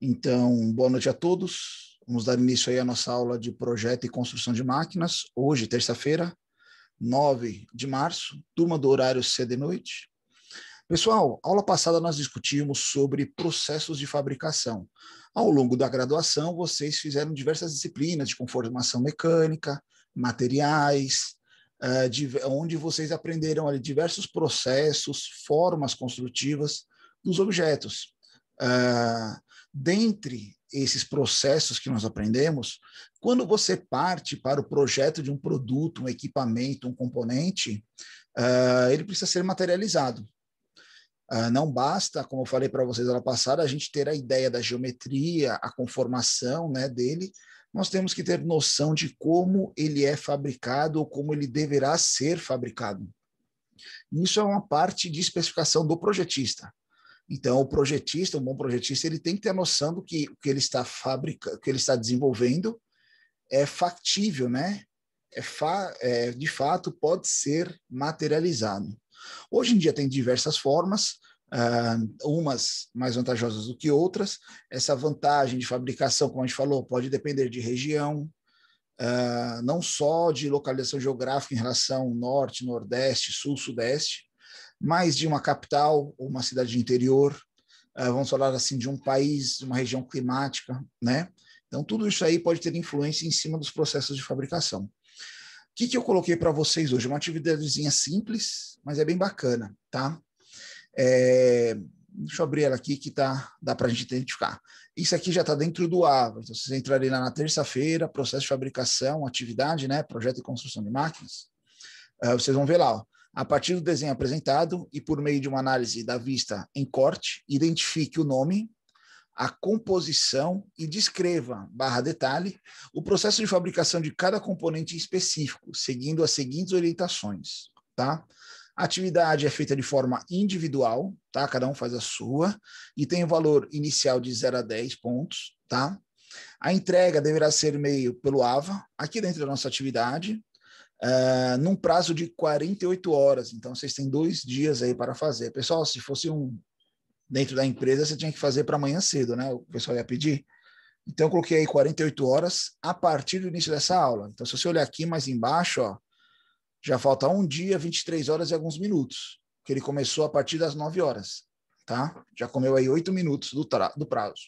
Então, boa noite a todos. Vamos dar início aí à nossa aula de projeto e construção de máquinas. Hoje, terça-feira, 9 de março, turma do horário C de noite. Pessoal, aula passada nós discutimos sobre processos de fabricação. Ao longo da graduação, vocês fizeram diversas disciplinas de conformação mecânica, materiais, eh, onde vocês aprenderam ali, diversos processos, formas construtivas dos objetos. Uh, dentre esses processos que nós aprendemos, quando você parte para o projeto de um produto, um equipamento, um componente, uh, ele precisa ser materializado. Uh, não basta, como eu falei para vocês na passada, a gente ter a ideia da geometria, a conformação né, dele, nós temos que ter noção de como ele é fabricado ou como ele deverá ser fabricado. Isso é uma parte de especificação do projetista. Então, o projetista, um bom projetista, ele tem que ter a noção do que o que ele está fabricando, que ele está desenvolvendo é factível, né? É, fa é de fato pode ser materializado. Hoje em dia tem diversas formas, uh, umas mais vantajosas do que outras. Essa vantagem de fabricação, como a gente falou, pode depender de região, uh, não só de localização geográfica em relação norte, nordeste, sul, sudeste, mais de uma capital ou uma cidade de interior, eh, vamos falar assim de um país, uma região climática, né? Então tudo isso aí pode ter influência em cima dos processos de fabricação. O que, que eu coloquei para vocês hoje? É uma atividadezinha simples, mas é bem bacana, tá? É... Deixa eu abrir ela aqui que tá, dá para a gente identificar. Isso aqui já está dentro do AVA, então vocês entrarem lá na terça-feira, processo de fabricação, atividade, né? Projeto e construção de máquinas. Uh, vocês vão ver lá, ó a partir do desenho apresentado e por meio de uma análise da vista em corte, identifique o nome, a composição e descreva, barra detalhe, o processo de fabricação de cada componente específico, seguindo as seguintes orientações, tá? A atividade é feita de forma individual, tá? Cada um faz a sua e tem o valor inicial de 0 a 10 pontos, tá? A entrega deverá ser meio pelo AVA, aqui dentro da nossa atividade, Uh, num prazo de 48 horas. Então, vocês têm dois dias aí para fazer. Pessoal, se fosse um dentro da empresa, você tinha que fazer para amanhã cedo, né? O pessoal ia pedir. Então, eu coloquei aí 48 horas a partir do início dessa aula. Então, se você olhar aqui mais embaixo, ó, já falta um dia, 23 horas e alguns minutos, que ele começou a partir das 9 horas, tá? Já comeu aí 8 minutos do, do prazo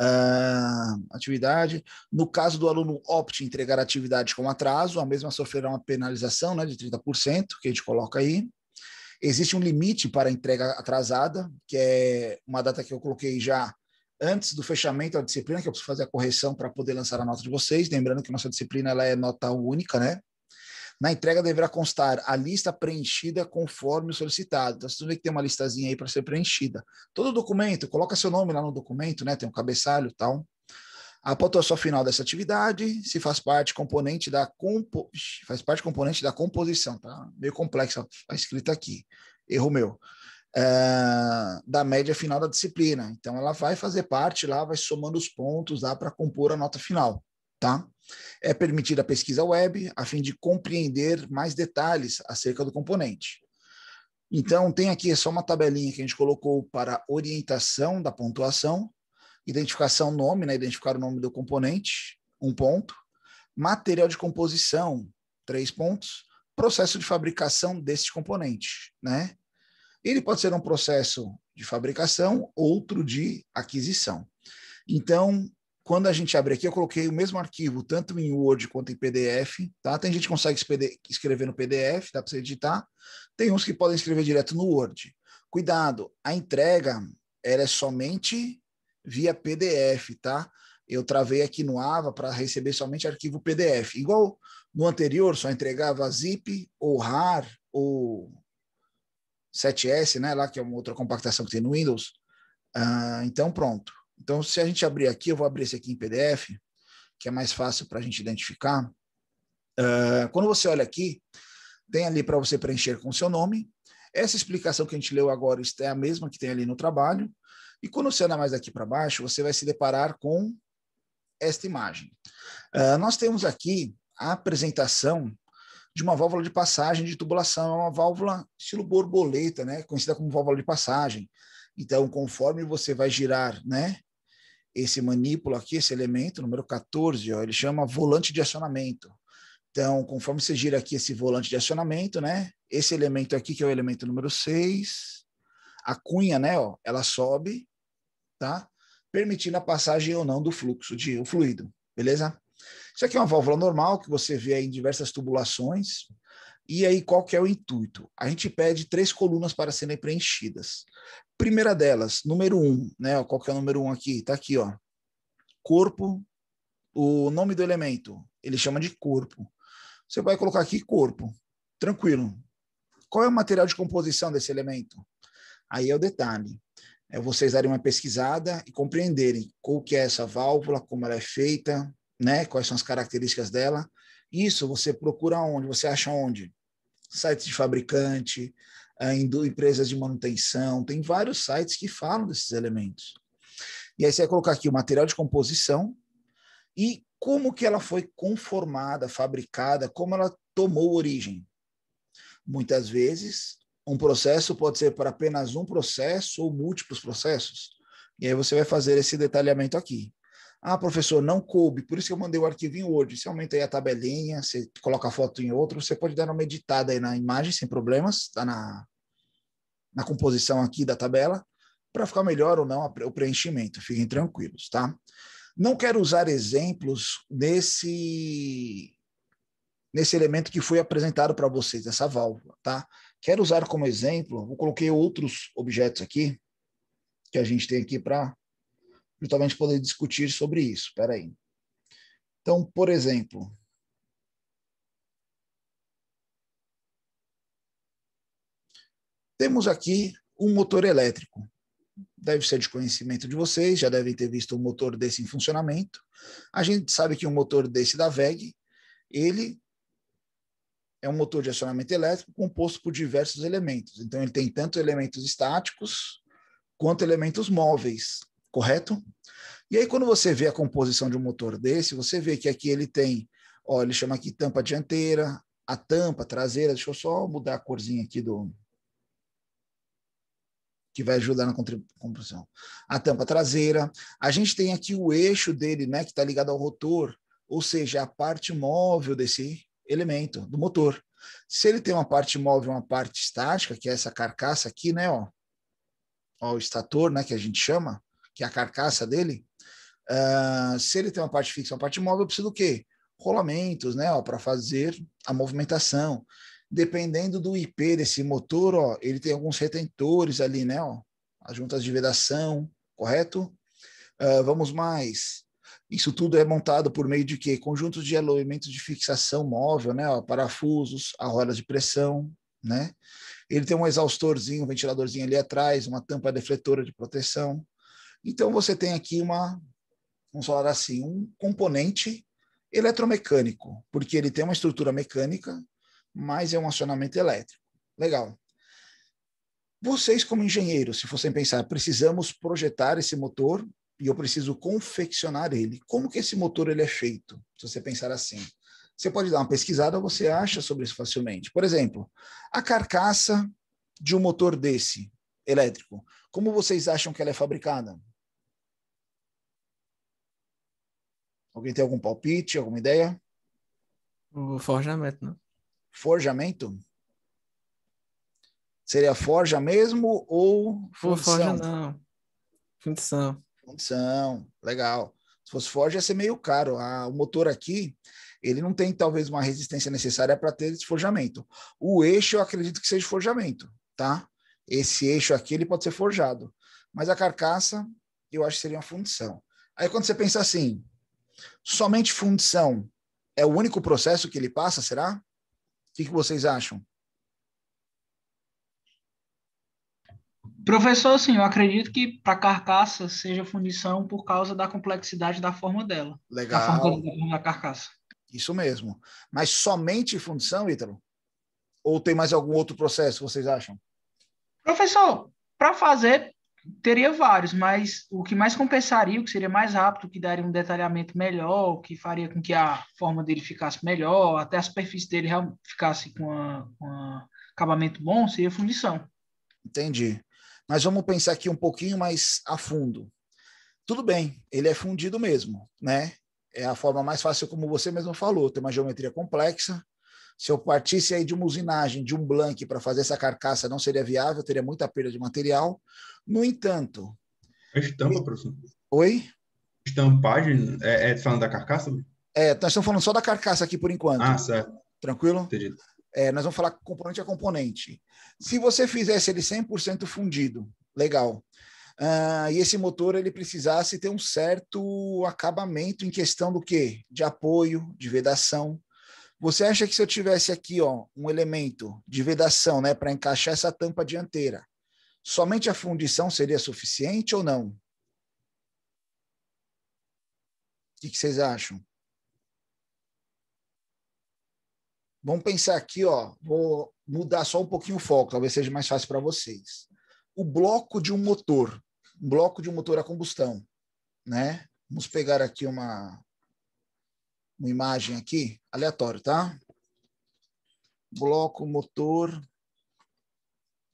uh, atividade. No caso do aluno opte entregar atividade com atraso, a mesma sofrerá uma penalização né, de 30%, que a gente coloca aí. Existe um limite para entrega atrasada, que é uma data que eu coloquei já antes do fechamento da disciplina, que eu preciso fazer a correção para poder lançar a nota de vocês. Lembrando que nossa disciplina ela é nota única, né? Na entrega deverá constar a lista preenchida conforme o solicitado. Então, você vê que tem uma listazinha aí para ser preenchida. Todo documento, coloca seu nome lá no documento, né? Tem um cabeçalho e tal. A pontuação final dessa atividade, se faz parte componente da compo... faz parte componente da composição, tá? Meio complexa a escrita aqui. Erro meu. É, da média final da disciplina. Então, ela vai fazer parte lá, vai somando os pontos lá para compor a nota final tá? É permitida a pesquisa web a fim de compreender mais detalhes acerca do componente. Então, tem aqui só uma tabelinha que a gente colocou para orientação da pontuação, identificação nome, né? identificar o nome do componente, um ponto, material de composição, três pontos, processo de fabricação deste componente. Né? Ele pode ser um processo de fabricação, outro de aquisição. Então, quando a gente abre aqui, eu coloquei o mesmo arquivo, tanto em Word quanto em PDF, tá? Tem gente que consegue escrever no PDF, dá para você editar. Tem uns que podem escrever direto no Word. Cuidado, a entrega era é somente via PDF, tá? Eu travei aqui no AVA para receber somente arquivo PDF. Igual no anterior, só entregava ZIP ou RAR ou 7S, né? Lá que é uma outra compactação que tem no Windows. Ah, então, pronto. Então, se a gente abrir aqui, eu vou abrir esse aqui em PDF, que é mais fácil para a gente identificar. Uh, quando você olha aqui, tem ali para você preencher com seu nome. Essa explicação que a gente leu agora é a mesma que tem ali no trabalho. E quando você olha mais aqui para baixo, você vai se deparar com esta imagem. Uh, nós temos aqui a apresentação de uma válvula de passagem de tubulação, é uma válvula estilo borboleta, né, conhecida como válvula de passagem. Então, conforme você vai girar, né, esse manipulo aqui, esse elemento, número 14, ó, ele chama volante de acionamento. Então, conforme você gira aqui esse volante de acionamento, né? Esse elemento aqui, que é o elemento número 6, a cunha, né? Ó, ela sobe, tá? Permitindo a passagem ou não do fluxo de o fluido, beleza? Isso aqui é uma válvula normal que você vê em diversas tubulações. E aí, qual que é o intuito? A gente pede três colunas para serem preenchidas. Primeira delas, número um, né? Qual que é o número um aqui? Tá aqui, ó. Corpo, o nome do elemento, ele chama de corpo. Você vai colocar aqui corpo, tranquilo. Qual é o material de composição desse elemento? Aí é o detalhe. É vocês darem uma pesquisada e compreenderem qual que é essa válvula, como ela é feita, né? Quais são as características dela. Isso você procura onde? Você acha onde? sites de fabricante, eh, empresas de manutenção, tem vários sites que falam desses elementos. E aí você vai colocar aqui o material de composição e como que ela foi conformada, fabricada, como ela tomou origem. Muitas vezes, um processo pode ser para apenas um processo ou múltiplos processos. E aí você vai fazer esse detalhamento aqui. Ah, professor, não coube, por isso que eu mandei o arquivo em Word. Você aumenta aí a tabelinha, você coloca a foto em outro, você pode dar uma editada aí na imagem sem problemas, está na, na composição aqui da tabela, para ficar melhor ou não o preenchimento, fiquem tranquilos, tá? Não quero usar exemplos nesse, nesse elemento que foi apresentado para vocês, essa válvula, tá? Quero usar como exemplo, eu coloquei outros objetos aqui, que a gente tem aqui para justamente poder discutir sobre isso. Espera aí. Então, por exemplo, temos aqui um motor elétrico. Deve ser de conhecimento de vocês, já devem ter visto um motor desse em funcionamento. A gente sabe que um motor desse da VEG, ele é um motor de acionamento elétrico composto por diversos elementos. Então, ele tem tanto elementos estáticos quanto elementos móveis correto? E aí, quando você vê a composição de um motor desse, você vê que aqui ele tem, ó, ele chama aqui tampa dianteira, a tampa traseira, deixa eu só mudar a corzinha aqui do. Que vai ajudar na composição. A tampa traseira. A gente tem aqui o eixo dele, né, que está ligado ao rotor, ou seja, a parte móvel desse elemento, do motor. Se ele tem uma parte móvel e uma parte estática, que é essa carcaça aqui, né, ó, ó, o estator, né, que a gente chama, que é a carcaça dele, uh, se ele tem uma parte fixa, uma parte móvel, eu preciso do quê? Rolamentos, né, para fazer a movimentação. Dependendo do IP desse motor, ó, ele tem alguns retentores ali, né, ó, as juntas de vedação, correto? Uh, vamos mais. Isso tudo é montado por meio de quê? Conjuntos de elementos de fixação móvel, né? Ó, parafusos, a roda de pressão, né? Ele tem um exaustorzinho, um ventiladorzinho ali atrás, uma tampa defletora de proteção. Então, você tem aqui uma, vamos falar assim, um componente eletromecânico, porque ele tem uma estrutura mecânica, mas é um acionamento elétrico. Legal. Vocês, como engenheiros, se fossem pensar, precisamos projetar esse motor e eu preciso confeccionar ele. Como que esse motor ele é feito? Se você pensar assim, você pode dar uma pesquisada, você acha sobre isso facilmente. Por exemplo, a carcaça de um motor desse elétrico, como vocês acham que ela é fabricada? Alguém tem algum palpite, alguma ideia? O forjamento, né? Forjamento? Seria forja mesmo ou fundição? Forja não. Fundição. Fundição, legal. Se fosse forja ia ser meio caro. Ah, o motor aqui, ele não tem talvez uma resistência necessária para ter esse forjamento. O eixo eu acredito que seja forjamento, tá? Esse eixo aqui ele pode ser forjado. Mas a carcaça eu acho que seria uma fundição. Aí quando você pensa assim, Somente fundição é o único processo que ele passa, será? O que, que vocês acham? Professor, sim, eu acredito que para carcaça seja fundição por causa da complexidade da forma dela. Legal. Da forma da, carcaça. Isso mesmo. Mas somente fundição, Ítalo? Ou tem mais algum outro processo, vocês acham? Professor, para fazer Teria vários, mas o que mais compensaria, o que seria mais rápido, o que daria um detalhamento melhor, o que faria com que a forma dele ficasse melhor, até a superfície dele ficasse com, a, com um acabamento bom, seria fundição. Entendi. Mas vamos pensar aqui um pouquinho mais a fundo. Tudo bem, ele é fundido mesmo, né? É a forma mais fácil, como você mesmo falou, tem uma geometria complexa, se eu partisse aí de uma usinagem, de um blank para fazer essa carcaça, não seria viável, teria muita perda de material. No entanto. A estampa, professor. Oi? Estampagem? É, é falando da carcaça? É, nós estamos falando só da carcaça aqui por enquanto. Ah, certo. Tranquilo? Entendido. É, nós vamos falar componente a componente. Se você fizesse ele 100% fundido, legal. Uh, e esse motor ele precisasse ter um certo acabamento em questão do que? De apoio, de vedação. Você acha que se eu tivesse aqui ó, um elemento de vedação né, para encaixar essa tampa dianteira, somente a fundição seria suficiente ou não? O que, que vocês acham? Vamos pensar aqui, ó, vou mudar só um pouquinho o foco, talvez seja mais fácil para vocês. O bloco de um motor, um bloco de um motor a combustão, né? Vamos pegar aqui uma uma imagem aqui, aleatório, tá? Bloco motor.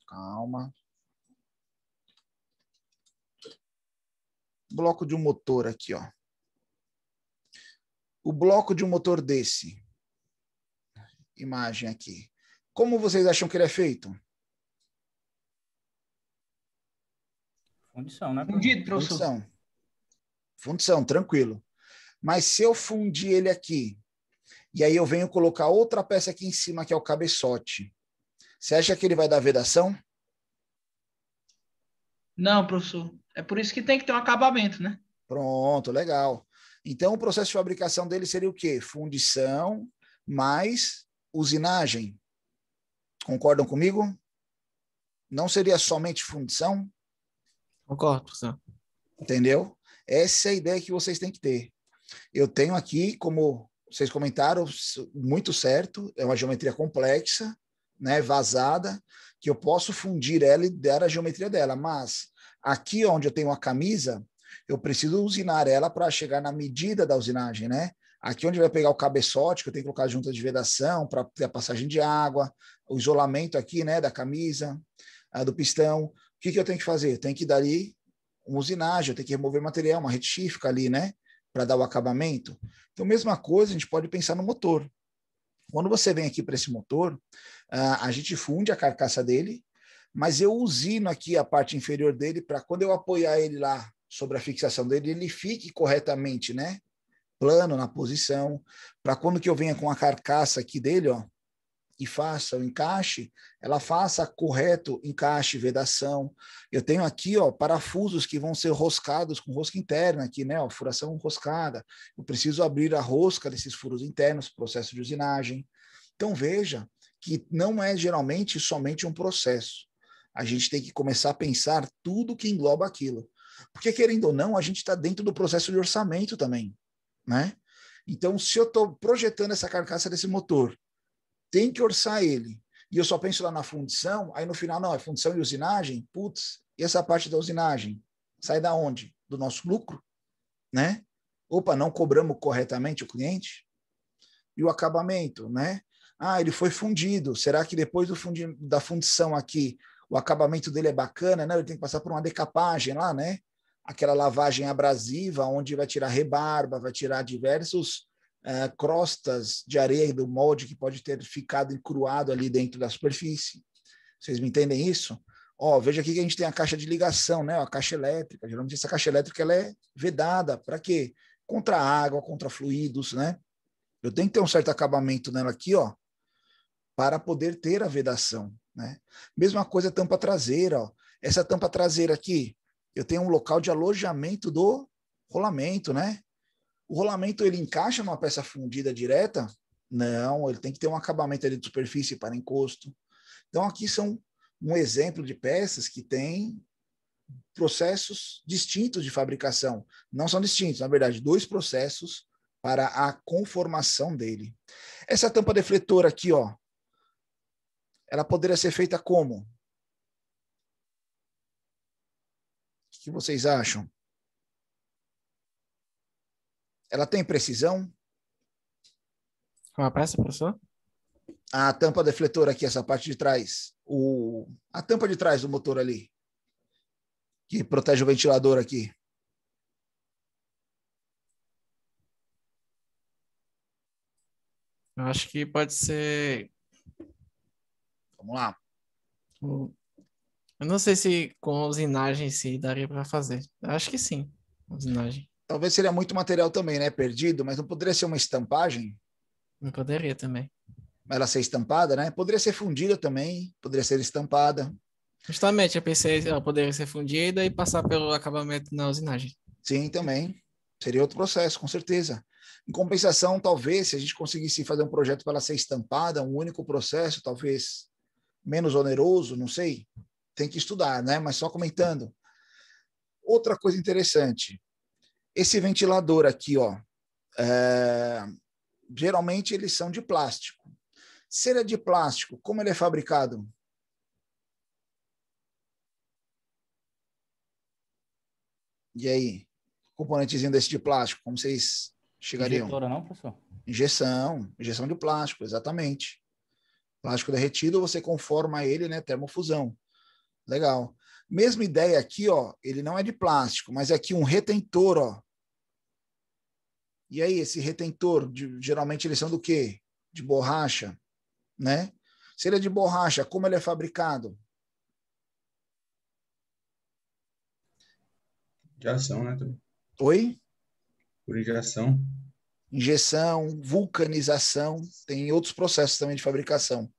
Calma. Bloco de um motor aqui, ó. O bloco de um motor desse. Imagem aqui. Como vocês acham que ele é feito? Fundição, né? Fundido, professor. Fundição. Fundição, tranquilo. Mas se eu fundir ele aqui, e aí eu venho colocar outra peça aqui em cima, que é o cabeçote, você acha que ele vai dar vedação? Não, professor. É por isso que tem que ter um acabamento, né? Pronto, legal. Então, o processo de fabricação dele seria o quê? Fundição mais usinagem. Concordam comigo? Não seria somente fundição? Concordo, professor. Entendeu? Essa é a ideia que vocês têm que ter. Eu tenho aqui, como vocês comentaram, muito certo, é uma geometria complexa, né, vazada, que eu posso fundir ela e dar a geometria dela, mas aqui onde eu tenho a camisa, eu preciso usinar ela para chegar na medida da usinagem, né? Aqui onde vai pegar o cabeçote, que eu tenho que colocar junta de vedação para ter a passagem de água, o isolamento aqui, né, da camisa, do pistão. O que, que eu tenho que fazer? Eu tenho que dar ali uma usinagem, eu tenho que remover material, uma retífica ali, né? para dar o acabamento. Então, mesma coisa, a gente pode pensar no motor. Quando você vem aqui para esse motor, ah, a gente funde a carcaça dele, mas eu usino aqui a parte inferior dele para quando eu apoiar ele lá sobre a fixação dele, ele fique corretamente, né? Plano na posição, para quando que eu venha com a carcaça aqui dele, ó, e faça o encaixe, ela faça correto encaixe, vedação. Eu tenho aqui, ó, parafusos que vão ser roscados com rosca interna aqui, né, ó, furação roscada. Eu preciso abrir a rosca desses furos internos, processo de usinagem. Então veja que não é geralmente somente um processo. A gente tem que começar a pensar tudo que engloba aquilo. Porque querendo ou não, a gente está dentro do processo de orçamento também, né? Então, se eu estou projetando essa carcaça desse motor tem que orçar ele. E eu só penso lá na fundição, aí no final, não, é fundição e usinagem? Putz, e essa parte da usinagem? Sai da onde? Do nosso lucro, né? Opa, não cobramos corretamente o cliente? E o acabamento, né? Ah, ele foi fundido. Será que depois do fundi da fundição aqui, o acabamento dele é bacana? Não, ele tem que passar por uma decapagem lá, né? Aquela lavagem abrasiva, onde vai tirar rebarba, vai tirar diversos uh, crostas de areia do molde que pode ter ficado encruado ali dentro da superfície. Vocês me entendem isso? Ó, veja aqui que a gente tem a caixa de ligação, né? A caixa elétrica. Geralmente essa caixa elétrica ela é vedada. Para quê? Contra água, contra fluidos, né? Eu tenho que ter um certo acabamento nela aqui, ó, para poder ter a vedação, né? Mesma coisa a tampa traseira, ó. Essa tampa traseira aqui, eu tenho um local de alojamento do rolamento, né? O rolamento ele encaixa numa peça fundida direta? Não, ele tem que ter um acabamento ali de superfície para encosto. Então aqui são um exemplo de peças que têm processos distintos de fabricação. Não são distintos, na verdade, dois processos para a conformação dele. Essa tampa defletora aqui, ó, ela poderia ser feita como? O que vocês acham? Ela tem precisão? Uma peça, professor? A tampa defletora aqui, essa parte de trás. O, a tampa de trás do motor ali. Que protege o ventilador aqui. Eu acho que pode ser. Vamos lá. Eu não sei se com usinagem se daria para fazer. Eu acho que sim, usinagem. Talvez seria muito material também, né? Perdido, mas não poderia ser uma estampagem? Não poderia também. Ela ser estampada, né? Poderia ser fundida também, poderia ser estampada. Justamente, eu pensei, ela poderia ser fundida e passar pelo acabamento na usinagem. Sim, também. Seria outro processo, com certeza. Em compensação, talvez, se a gente conseguisse fazer um projeto para ela ser estampada, um único processo, talvez menos oneroso, não sei. Tem que estudar, né? Mas só comentando. Outra coisa interessante, esse ventilador aqui, ó, é, geralmente eles são de plástico. Se ele é de plástico, como ele é fabricado? E aí? Componentezinho desse de plástico, como vocês chegariam? Injetora não, professor? Injeção, injeção de plástico, exatamente. Plástico derretido, você conforma ele, né? Termofusão. Legal. Mesma ideia aqui, ó. Ele não é de plástico, mas é aqui um retentor, ó. E aí, esse retentor, de, geralmente eles são do quê? De borracha, né? Se ele é de borracha, como ele é fabricado? Injeção, né? Oi? Por injeção. Injeção, vulcanização, tem outros processos também de fabricação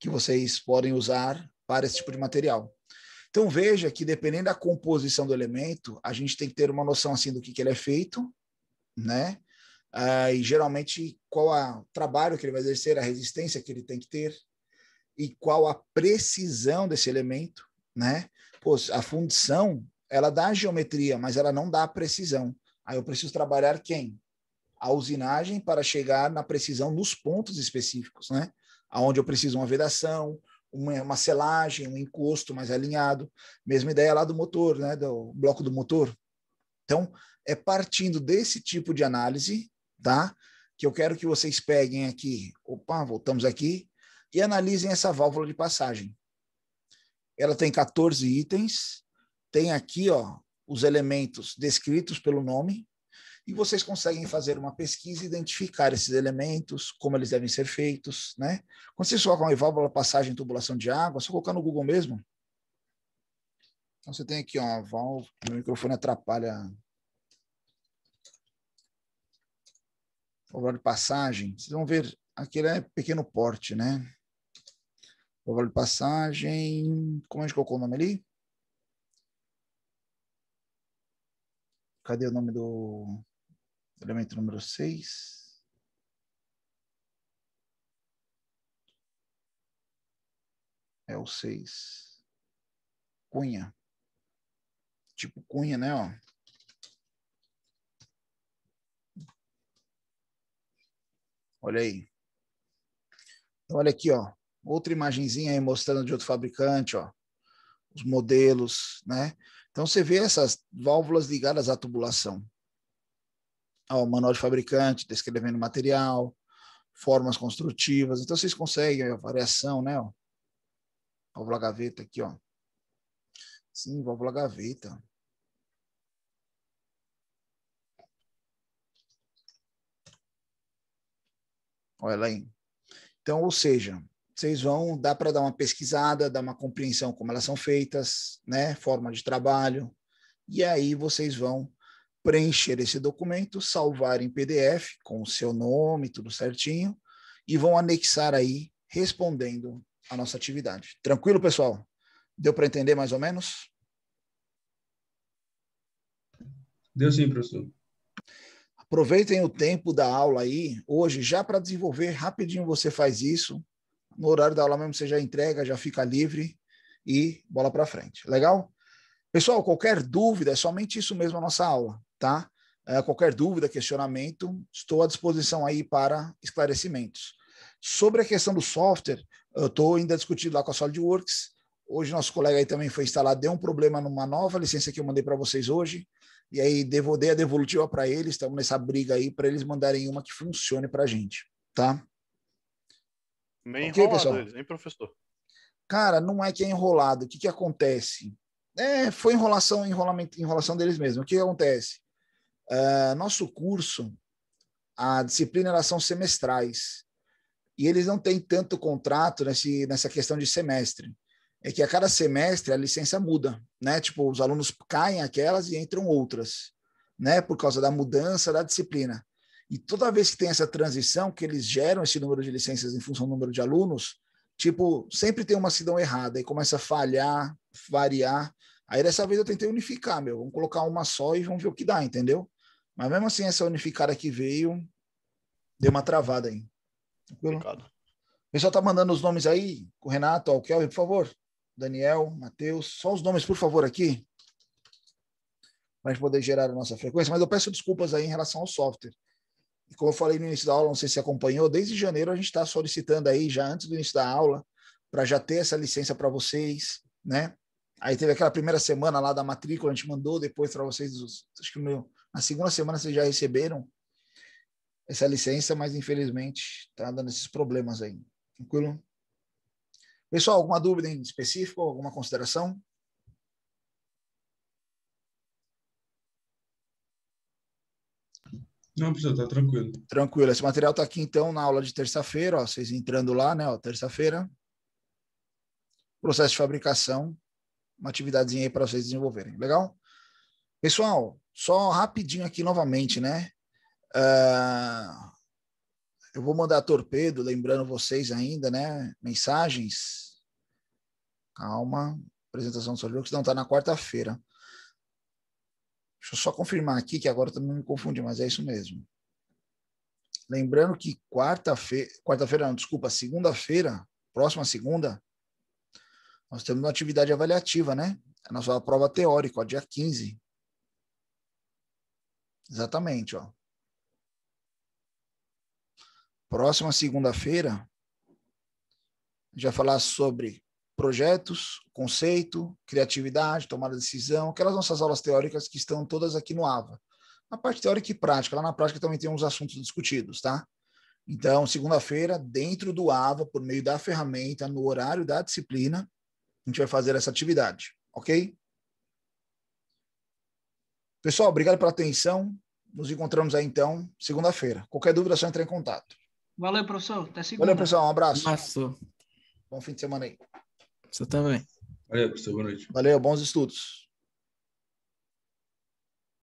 que vocês podem usar para esse tipo de material. Então veja que dependendo da composição do elemento, a gente tem que ter uma noção assim do que, que ele é feito né? Ah, e geralmente qual a, o trabalho que ele vai exercer, a resistência que ele tem que ter e qual a precisão desse elemento, né? Pô, a fundição, ela dá a geometria, mas ela não dá a precisão. Aí eu preciso trabalhar quem? A usinagem para chegar na precisão nos pontos específicos, né? Aonde eu preciso uma vedação, uma, uma selagem, um encosto mais alinhado. Mesma ideia lá do motor, né? Do bloco do motor. Então, é partindo desse tipo de análise, tá? Que eu quero que vocês peguem aqui, opa, voltamos aqui, e analisem essa válvula de passagem. Ela tem 14 itens, tem aqui, ó, os elementos descritos pelo nome, e vocês conseguem fazer uma pesquisa e identificar esses elementos, como eles devem ser feitos, né? Quando vocês colocam aí válvula, passagem, tubulação de água, só colocar no Google mesmo, então você tem aqui ó, uma válvula, meu microfone atrapalha. Válvula de passagem, vocês vão ver, aquele é pequeno porte, né? Válvula de passagem, como a gente colocou o nome ali? Cadê o nome do elemento número 6? é o 6. Cunha tipo cunha, né? Ó. Olha aí. Então, olha aqui, ó. Outra imagenzinha aí mostrando de outro fabricante, ó. Os modelos, né? Então você vê essas válvulas ligadas à tubulação. Ó, manual de fabricante, descrevendo material, formas construtivas. Então vocês conseguem a variação, né? Ó. Válvula gaveta aqui, ó. Sim, válvula gaveta. Olha lá aí. Então, ou seja, vocês vão, dá para dar uma pesquisada, dar uma compreensão como elas são feitas, né? Forma de trabalho. E aí vocês vão preencher esse documento, salvar em PDF com o seu nome, tudo certinho, e vão anexar aí respondendo a nossa atividade. Tranquilo, pessoal? Deu para entender mais ou menos? Deu sim, professor. Aproveitem o tempo da aula aí, hoje, já para desenvolver. Rapidinho você faz isso. No horário da aula mesmo você já entrega, já fica livre e bola para frente. Legal? Pessoal, qualquer dúvida, é somente isso mesmo a nossa aula, tá? É, qualquer dúvida, questionamento, estou à disposição aí para esclarecimentos. Sobre a questão do software, eu estou ainda discutindo lá com a SolidWorks. Hoje nosso colega aí também foi instalar, deu um problema numa nova licença que eu mandei para vocês hoje. E aí devolver a devolutiva para eles, estamos nessa briga aí para eles mandarem uma que funcione para a gente, tá? Nem okay, nem Eles, hein, professor? Cara, não é que é enrolado. O que, que acontece? É, foi enrolação, enrolamento, enrolação deles mesmo. O que, que acontece? Uh, nosso curso, a disciplina elas são semestrais e eles não têm tanto contrato nesse, nessa questão de semestre é que a cada semestre a licença muda, né? Tipo, os alunos caem aquelas e entram outras, né? Por causa da mudança da disciplina. E toda vez que tem essa transição, que eles geram esse número de licenças em função do número de alunos, tipo, sempre tem uma cidão errada e começa a falhar, variar. Aí dessa vez eu tentei unificar, meu, vamos colocar uma só e vamos ver o que dá, entendeu? Mas mesmo assim, essa unificada que veio deu uma travada aí. Tranquilo? Obrigado. O pessoal tá mandando os nomes aí, o Renato, o Kelvin, por favor. Daniel, Mateus, só os nomes, por favor, aqui, para poder gerar a nossa frequência. Mas eu peço desculpas aí em relação ao software. E como eu falei no início da aula, não sei se acompanhou, desde janeiro a gente está solicitando aí, já antes do início da aula, para já ter essa licença para vocês, né? Aí teve aquela primeira semana lá da matrícula, a gente mandou depois para vocês, acho que meu, na segunda semana vocês já receberam essa licença, mas infelizmente está dando esses problemas aí. Tranquilo? Pessoal, alguma dúvida em específico, alguma consideração? Não, precisa, tá tranquilo. Tranquilo. Esse material tá aqui, então, na aula de terça-feira, ó. Vocês entrando lá, né, ó, terça-feira. Processo de fabricação. Uma atividadezinha aí para vocês desenvolverem. Legal? Pessoal, só rapidinho aqui novamente, né? Uh, eu vou mandar torpedo, lembrando vocês ainda, né? Mensagens. Calma. Apresentação do Solux. Não, tá na quarta-feira. Deixa eu só confirmar aqui, que agora também me confundi, mas é isso mesmo. Lembrando que quarta-feira, quarta-feira não, desculpa, segunda-feira, próxima segunda, nós temos uma atividade avaliativa, né? A nossa prova teórica, ó, dia 15. Exatamente, ó. Próxima segunda-feira, já falar sobre projetos, conceito, criatividade, tomada de decisão, aquelas nossas aulas teóricas que estão todas aqui no AVA. Na parte teórica e prática, lá na prática também tem uns assuntos discutidos, tá? Então, segunda-feira, dentro do AVA, por meio da ferramenta, no horário da disciplina, a gente vai fazer essa atividade, ok? Pessoal, obrigado pela atenção. Nos encontramos aí então, segunda-feira. Qualquer dúvida, é só entrar em contato. Valeu, professor. Até segunda. Valeu, pessoal. Um abraço. Um abraço. Bom fim de semana aí. Você também. Valeu, professor. Boa noite. Valeu, bons estudos.